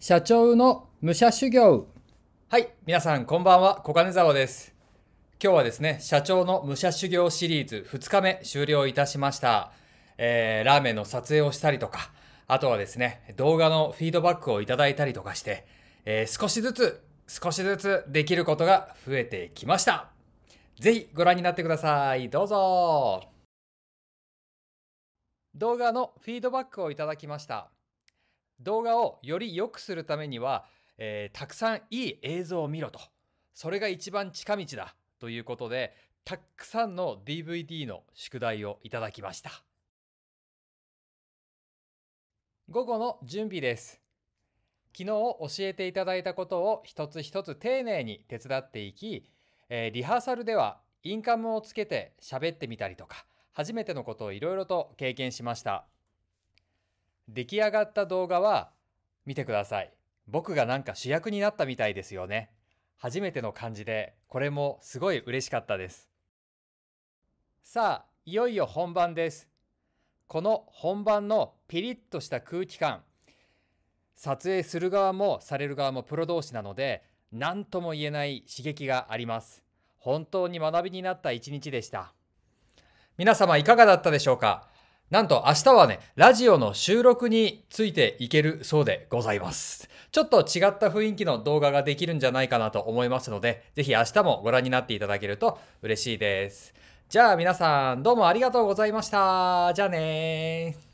社長の武者修行はい皆さんこんばんは小金沢です今日はですね社長の武者修行シリーズ2日目終了いたしました、えー、ラーメンの撮影をしたりとかあとはですね動画のフィードバックをいただいたりとかして、えー、少しずつ少しずつできることが増えてきましたぜひご覧になってくださいどうぞ動画のフィードバックをいただきました。動画をより良くするためには、えー、たくさんいい映像を見ろと。それが一番近道だということで、たくさんの DVD の宿題をいただきました。午後の準備です。昨日教えていただいたことを一つ一つ丁寧に手伝っていき、えー、リハーサルではインカムをつけて喋ってみたりとか、初めてのことをいろいろと経験しました。出来上がった動画は、見てください。僕がなんか主役になったみたいですよね。初めての感じで、これもすごい嬉しかったです。さあ、いよいよ本番です。この本番のピリッとした空気感、撮影する側もされる側もプロ同士なので、何とも言えない刺激があります。本当に学びになった一日でした。皆様いかがだったでしょうかなんと明日はね、ラジオの収録についていけるそうでございます。ちょっと違った雰囲気の動画ができるんじゃないかなと思いますので、ぜひ明日もご覧になっていただけると嬉しいです。じゃあ皆さんどうもありがとうございました。じゃあねー。